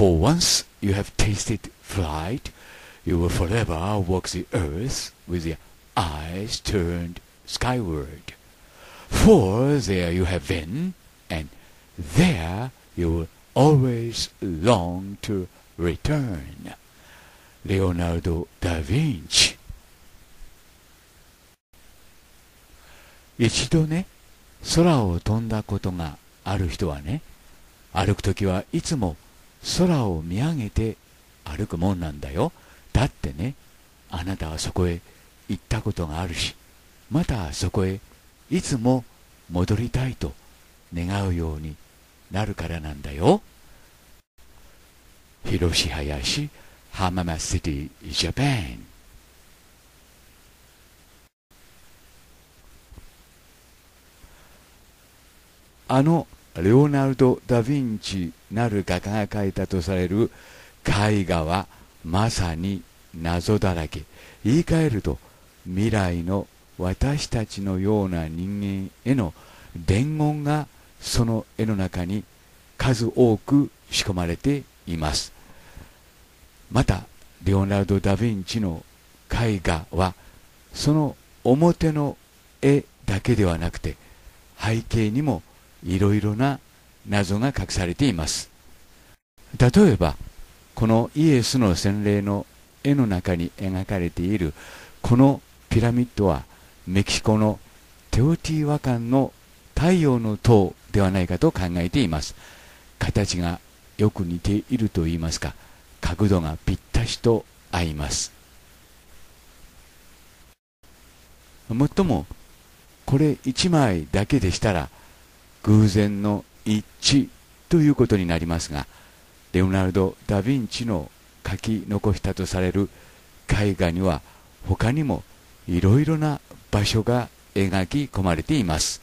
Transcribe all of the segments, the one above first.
For once you have tasted flight, you will forever walk the earth with your eyes turned skyward. For there you have been, and there you will always long to return. Leonardo da Vinci 一度ね、空を飛んだことがある人はね、歩くときはいつも空を見上げて歩くもんなんだよだってねあなたはそこへ行ったことがあるしまたそこへいつも戻りたいと願うようになるからなんだよ広志林浜松シティジャパンあのレオナルド・ダ・ヴィンチなる画家が描いたとされる絵画はまさに謎だらけ言い換えると未来の私たちのような人間への伝言がその絵の中に数多く仕込まれていますまたレオナルド・ダ・ヴィンチの絵画はその表の絵だけではなくて背景にもいろいろな謎が隠されています例えばこのイエスの洗礼の絵の中に描かれているこのピラミッドはメキシコのテオティワカンの太陽の塔ではないかと考えています形がよく似ているといいますか角度がぴったしと合いますもっともこれ1枚だけでしたら偶然の一致ということになりますがレオナルド・ダ・ヴィンチの書き残したとされる絵画には他にもいろいろな場所が描き込まれています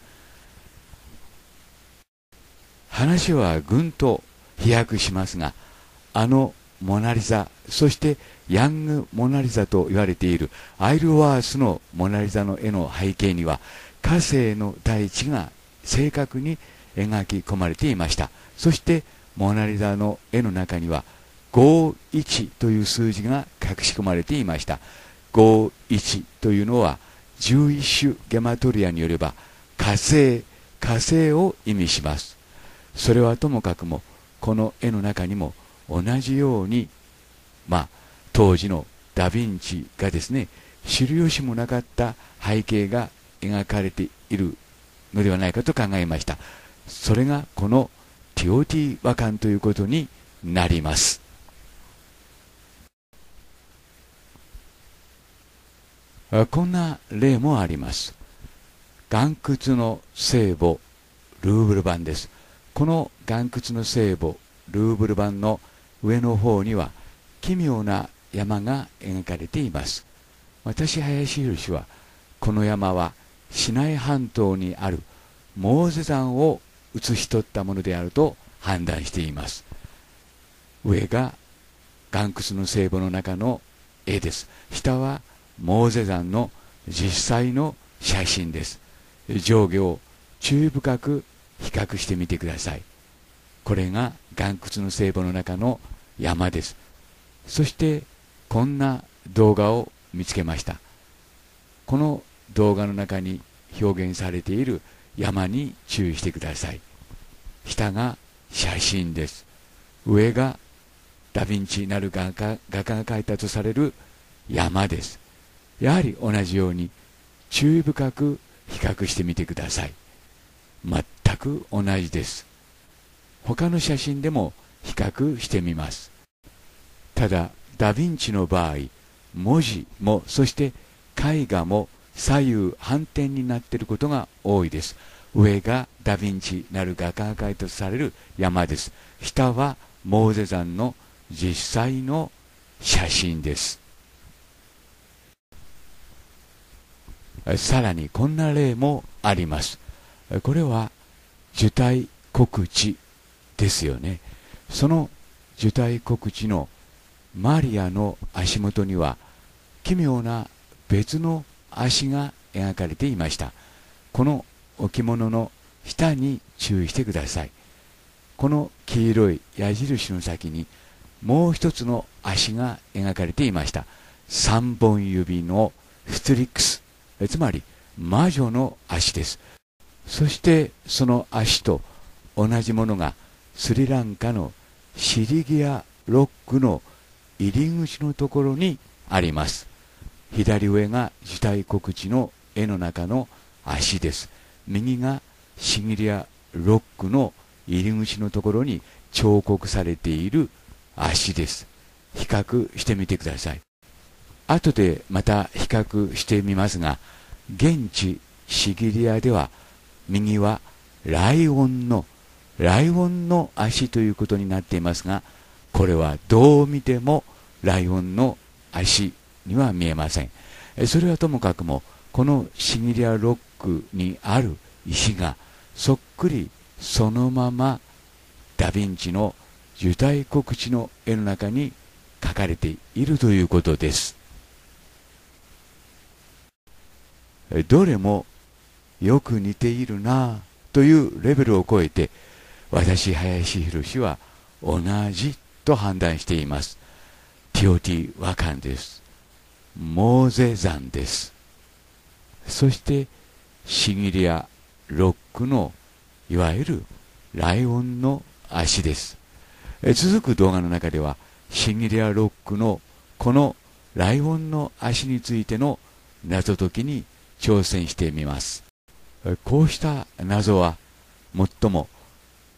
話はぐんと飛躍しますがあのモナ・リザそしてヤング・モナ・リザと言われているアイルワースのモナ・リザの絵の背景には火星の大地が正確に描き込まれていましたそしてモナ・リザの絵の中には51という数字が隠し込まれていました51というのは11種ゲマトリアによれば火星火星を意味しますそれはともかくもこの絵の中にも同じようにまあ当時のダ・ヴィンチがですね知る由もなかった背景が描かれているのではないかと考えましたそれがこのティオティ和漢ということになりますこんな例もあります岩窟の聖母ルーブル版ですこの岩窟の聖母ルーブル版の上の方には奇妙な山が描かれています私林博はこの山は「市内半島にあるモーゼ山を写し取ったものであると判断しています上が岩窟の聖母の中の絵です下はモーゼ山の実際の写真です上下を注意深く比較してみてくださいこれが岩窟の聖母の中の山ですそしてこんな動画を見つけましたこの動画の中に表現されている山に注意してください下が写真です上がダ・ヴィンチなる画家画家が描いたとされる山ですやはり同じように注意深く比較してみてください全く同じです他の写真でも比較してみますただダ・ヴィンチの場合文字もそして絵画も左右反転になっていることが多いです上がダ・ヴィンチなる画家たとされる山です下はモーゼ山の実際の写真ですさらにこんな例もありますこれは受胎告知ですよねその受胎告知のマリアの足元には奇妙な別の足が描かれていましたこの置物の下に注意してくださいこの黄色い矢印の先にもう一つの足が描かれていました3本指のストリックスつまり魔女の足ですそしてその足と同じものがスリランカのシリギアロックの入り口のところにあります左上が時代告知の絵の中の足です右がシギリアロックの入り口のところに彫刻されている足です比較してみてください後でまた比較してみますが現地シギリアでは右はライオンのライオンの足ということになっていますがこれはどう見てもライオンの足には見えませんそれはともかくもこのシギリアロックにある石がそっくりそのままダ・ヴィンチの受胎告知の絵の中に書かれているということですどれもよく似ているなというレベルを超えて私林博は同じと判断しています TOT 和漢ですモーゼ山ですそしてシギリアロックのいわゆるライオンの足です続く動画の中ではシギリアロックのこのライオンの足についての謎解きに挑戦してみますこうした謎はもっとも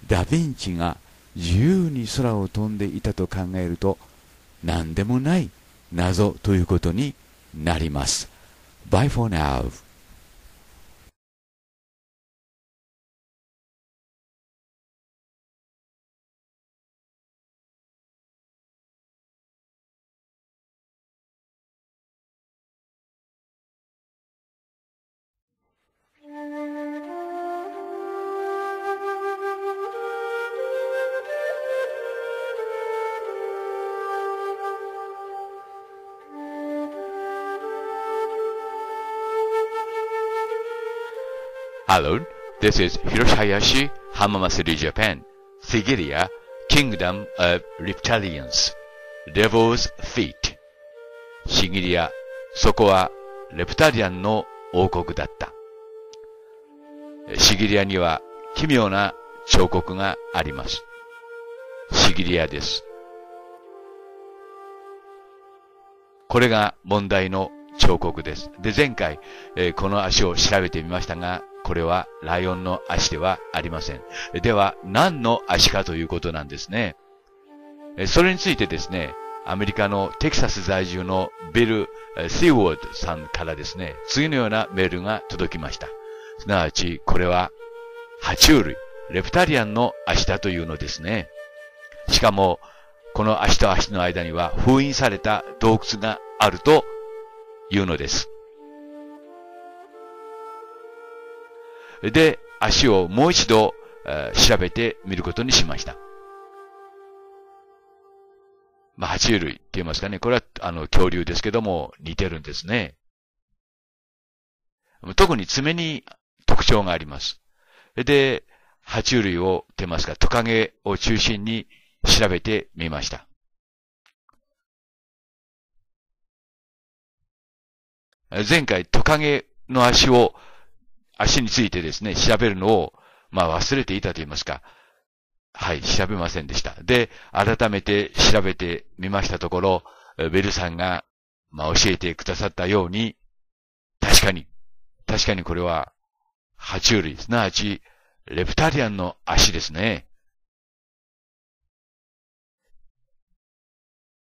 ダ・ヴィンチが自由に空を飛んでいたと考えると何でもない謎ということになります。Bye for now. Hello, this is h i r o s h i y a s h i Hamama City, Japan. Sigiria, Kingdom of Reptilians. Devil's Feet. s i g シギリ a そこはレプタリアンの王国だった。シギリアには奇妙な彫刻があります。シギリアです。これが問題の彫刻です。で、前回、えー、この足を調べてみましたが、これはライオンの足ではありません。では、何の足かということなんですね。それについてですね、アメリカのテキサス在住のビル・シーウォードさんからですね、次のようなメールが届きました。すなわち、これは、爬虫類、レプタリアンの足だというのですね。しかも、この足と足の間には封印された洞窟があるというのです。で、足をもう一度、え調べてみることにしました。まあ、爬虫類って言いますかね。これは、あの、恐竜ですけども、似てるんですね。特に爪に特徴があります。で、爬虫類を、てますか、トカゲを中心に調べてみました。前回トカゲの足を足についてですね、調べるのを、まあ忘れていたと言いますか、はい、調べませんでした。で、改めて調べてみましたところ、ベルさんが、まあ教えてくださったように、確かに、確かにこれは、爬虫類、すなわち、レプタリアンの足ですね。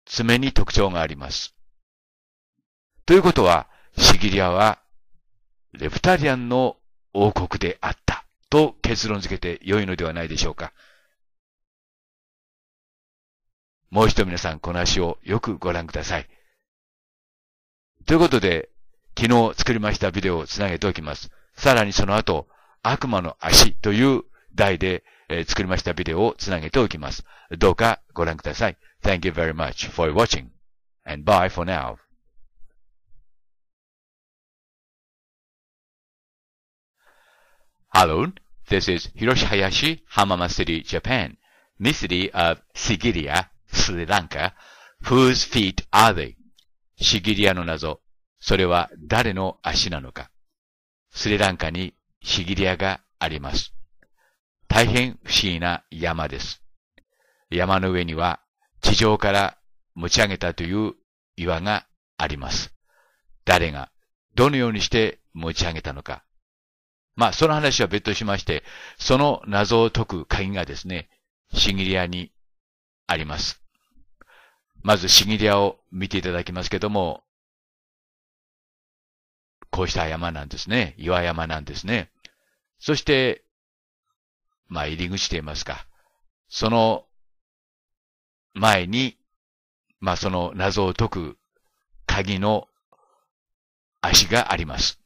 爪に特徴があります。ということは、シギリアは、レプタリアンの王国であった。と結論付けて良いのではないでしょうか。もう一度皆さん、この足をよくご覧ください。ということで、昨日作りましたビデオをつなげておきます。さらにその後、悪魔の足という題で、えー、作りましたビデオをつなげておきます。どうかご覧ください。Thank you very much for watching and bye for now. Hello, this is Hiroshi Hayashi, Hamama City, Japan, m i c i t y of Sigiriya, Sri Lanka. Whose feet are they? シギリアの謎。それは誰の足なのか。スリランカにシギリアがあります。大変不思議な山です。山の上には地上から持ち上げたという岩があります。誰がどのようにして持ち上げたのか。まあ、その話は別としまして、その謎を解く鍵がですね、シギリアにあります。まず、シギリアを見ていただきますけども、こうした山なんですね。岩山なんですね。そして、まあ、入り口と言いますか。その前に、まあ、その謎を解く鍵の足があります。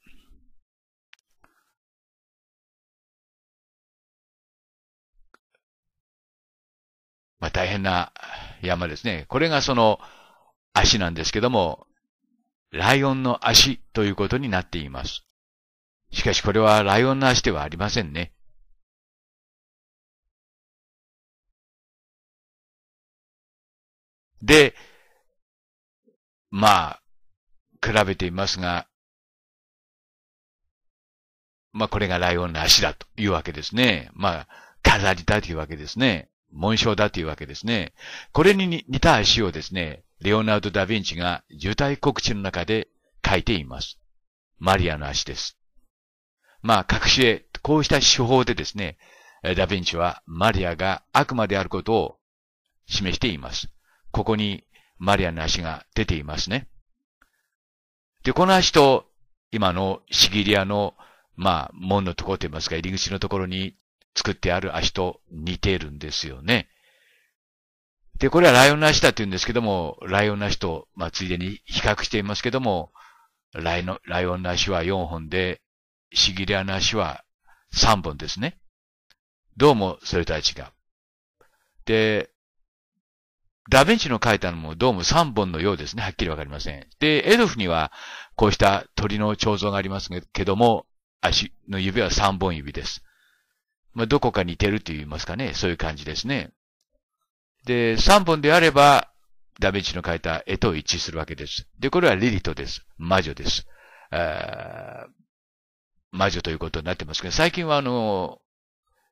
まあ、大変な山ですね。これがその足なんですけども、ライオンの足ということになっています。しかしこれはライオンの足ではありませんね。で、まあ、比べていますが、まあこれがライオンの足だというわけですね。まあ、飾りたいというわけですね。紋章だというわけですね。これに似た足をですね、レオナルド・ダ・ヴィンチが受胎告知の中で書いています。マリアの足です。まあ、隠し絵、こうした手法でですね、ダ・ヴィンチはマリアが悪魔であることを示しています。ここにマリアの足が出ていますね。で、この足と今のシギリアの、まあ、門のところといいますか、入り口のところに作ってある足と似ているんですよね。で、これはライオンの足だって言うんですけども、ライオンの足と、まあ、ついでに比較していますけども、ライのライオンの足は4本で、シギリアの足は3本ですね。どうもそれとは違う。で、ダヴィンチの書いたのもどうも3本のようですね。はっきりわかりません。で、エドフにはこうした鳥の彫像がありますけども、足の指は3本指です。まあ、どこか似てると言いますかね。そういう感じですね。で、3本であれば、ダメンチの描いた絵と一致するわけです。で、これはリリトです。魔女です。魔女ということになってますけど、最近はあの、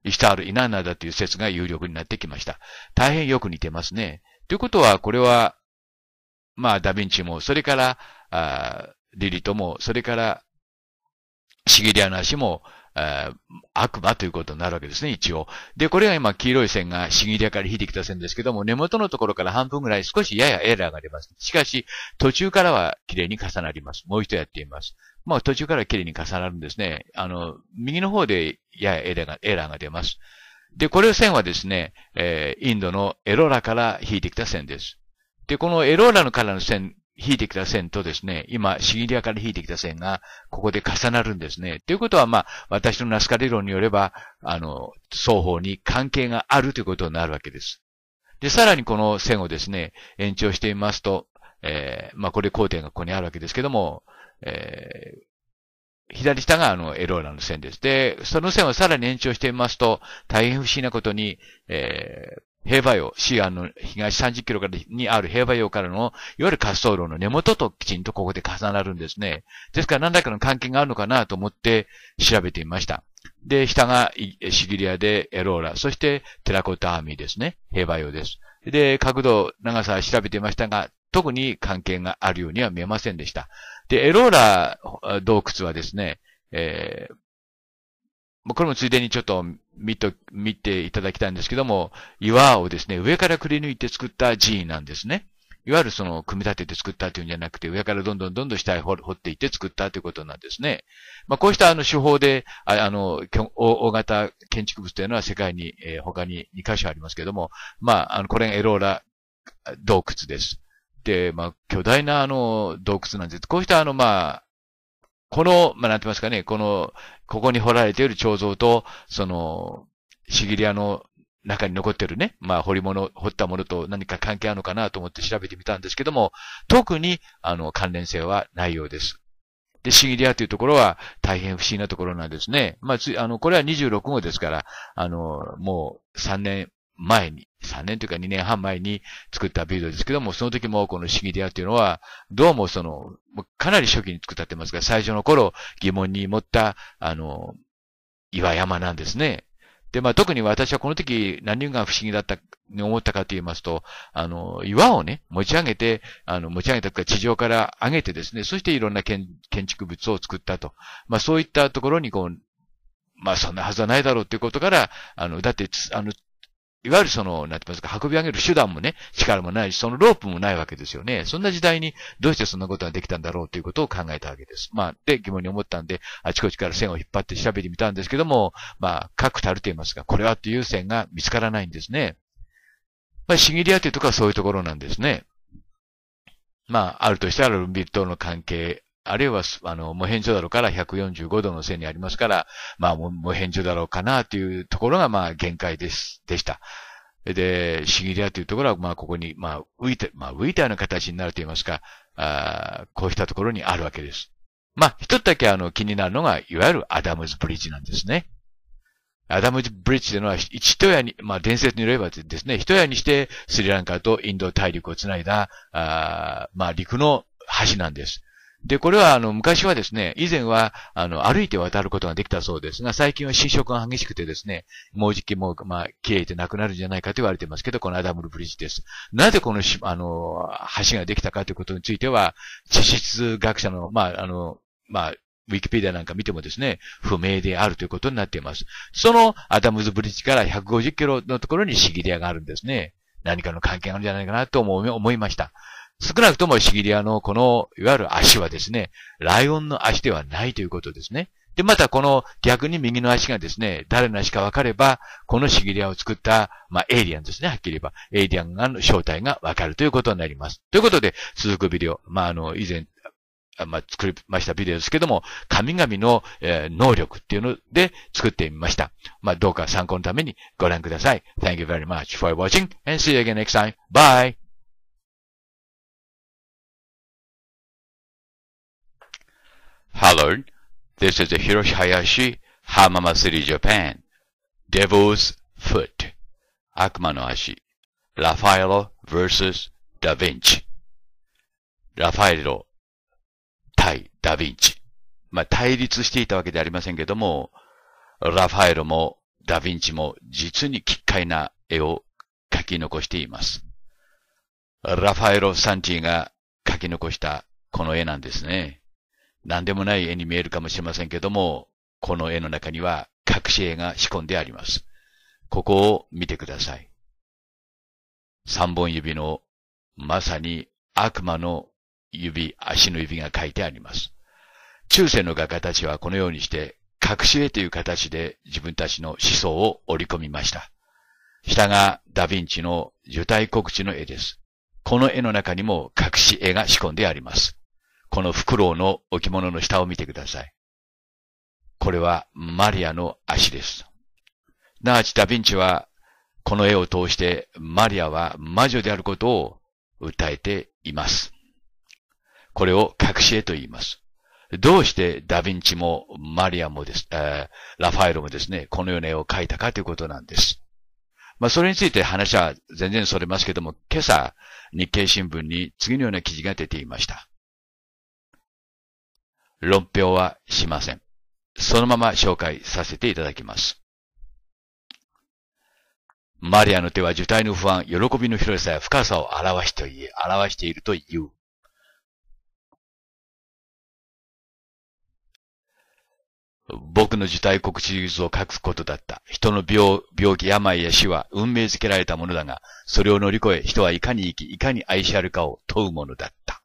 イシタール、イナーナだという説が有力になってきました。大変よく似てますね。ということは、これは、まあ、ダヴィンチも、それから、あリリトも、それから、シギリアの足も、え悪魔ということになるわけですね、一応。で、これが今、黄色い線がシギリアから引いてきた線ですけども、根元のところから半分ぐらい少しややエラーが出ます。しかし、途中からは綺麗に重なります。もう一度やってみます。まあ、途中から綺麗に重なるんですね。あの、右の方でややエラーが、エラーが出ます。で、これ線はですね、えー、インドのエロラから引いてきた線です。で、このエローラのからの線引いてきた線とですね、今、シギリアから引いてきた線が、ここで重なるんですね。ということは、まあ、私のナスカ理論によれば、あの、双方に関係があるということになるわけです。で、さらにこの線をですね、延長してみますと、えー、まあ、これ交点がここにあるわけですけども、えー、左下があの、エローラの線です。で、その線をさらに延長してみますと、大変不思議なことに、えー、平和洋、アンの東30キロからにある平和洋からの、いわゆる滑走路の根元ときちんとここで重なるんですね。ですから何らかの関係があるのかなと思って調べてみました。で、下がシギリアでエローラ、そしてテラコタアーミーですね。平和洋です。で、角度、長さ調べてましたが、特に関係があるようには見えませんでした。で、エローラ洞窟はですね、えー、まあ、これもついでにちょっと見と、見ていただきたいんですけども、岩をですね、上からくり抜いて作った寺院なんですね。いわゆるその、組み立てて作ったというんじゃなくて、上からどんどんどんどん下へ掘っていって作ったということなんですね。まあ、こうしたあの手法で、あの、大型建築物というのは世界に、えー、他に2箇所ありますけども、まあ、あの、これがエローラ洞窟です。で、まあ、巨大なあの、洞窟なんです。こうしたあの、まあ、この、まあ、なんて言いますかね、この、ここに掘られている彫像と、その、シギリアの中に残ってるね、まあ、掘り物、掘ったものと何か関係あるのかなと思って調べてみたんですけども、特に、あの、関連性はないようです。で、シギリアというところは大変不思議なところなんですね。まあ、つあの、これは26号ですから、あの、もう3年、前に、3年というか2年半前に作ったビルドですけども、その時もこのシギディアっていうのは、どうもその、かなり初期に作ったってますが、最初の頃疑問に持った、あの、岩山なんですね。で、まあ特に私はこの時何が不思議だった、に思ったかと言いますと、あの、岩をね、持ち上げて、あの、持ち上げたか地上から上げてですね、そしていろんな建築物を作ったと。まあそういったところにこう、まあそんなはずはないだろうということから、あの、だって、あの、いわゆるその、なんて言いますか、運び上げる手段もね、力もないし、そのロープもないわけですよね。そんな時代にどうしてそんなことができたんだろうということを考えたわけです。まあ、で、疑問に思ったんで、あちこちから線を引っ張って調べてみたんですけども、まあ、確たると言いますか、これはという線が見つからないんですね。まあ、シギリアというとこはそういうところなんですね。まあ、あるとしたら、ルンビル島の関係、あるいは、あの、無変状だろうから145度の線にありますから、まあ、無変状だろうかなというところが、まあ、限界です、でした。で、シギリアというところは、まあ、ここに、まあ、浮いて、まあ、浮いたような形になると言いますか、あこうしたところにあるわけです。まあ、一つだけ、あの、気になるのが、いわゆるアダムズブリッジなんですね。アダムズブリッジというのは、一やに、まあ、伝説によればですね、一夜にしてスリランカとインド大陸をつないだ、あまあ、陸の橋なんです。で、これは、あの、昔はですね、以前は、あの、歩いて渡ることができたそうですが、最近は侵食が激しくてですね、もうじきもう、まあ、消えてなくなるんじゃないかと言われてますけど、このアダムルブリッジです。なぜこのし、あの、橋ができたかということについては、地質学者の、まあ、あの、まあ、ウィキペディアなんか見てもですね、不明であるということになっています。そのアダムズブリッジから150キロのところにシギリアがあるんですね。何かの関係があるんじゃないかなと思いました。少なくともシギリアのこの、いわゆる足はですね、ライオンの足ではないということですね。で、またこの逆に右の足がですね、誰の足か分かれば、このシギリアを作った、まあ、エイリアンですね、はっきり言えば、エイリアンの正体が分かるということになります。ということで、続くビデオ、まあ、あの、以前、まあ、作りましたビデオですけども、神々の、えー、能力っていうので作ってみました。まあ、どうか参考のためにご覧ください。Thank you very much for watching and see you again next time. Bye! Hello, this is Hiroshi Hayashi, Hamama City, Japan. Devil's Foot, 悪魔の足。r a ラファエロ vs. Da v i ダヴィンチ。ラファエロ対 Da Vinci まあ、対立していたわけではありませんけども、ラファエロもダヴィンチも実に奇怪な絵を描き残しています。ラファエロ・サンティが描き残したこの絵なんですね。何でもない絵に見えるかもしれませんけども、この絵の中には隠し絵が仕込んであります。ここを見てください。三本指のまさに悪魔の指、足の指が書いてあります。中世の画家たちはこのようにして隠し絵という形で自分たちの思想を織り込みました。下がダヴィンチの受胎告知の絵です。この絵の中にも隠し絵が仕込んであります。このフクロウの置物の下を見てください。これはマリアの足です。なあちダヴィンチは、この絵を通してマリアは魔女であることを訴えています。これを隠し絵と言います。どうしてダヴィンチもマリアもです、えー、ラファエロもですね、このような絵を描いたかということなんです。まあ、それについて話は全然それますけども、今朝、日経新聞に次のような記事が出ていました。論評はしません。そのまま紹介させていただきます。マリアの手は受胎の不安、喜びの広さや深さを表してい表していると言う。僕の受胎告知術を書くことだった。人の病、病気、病や死は運命づけられたものだが、それを乗り越え、人はいかに生き、いかに愛しあるかを問うものだった。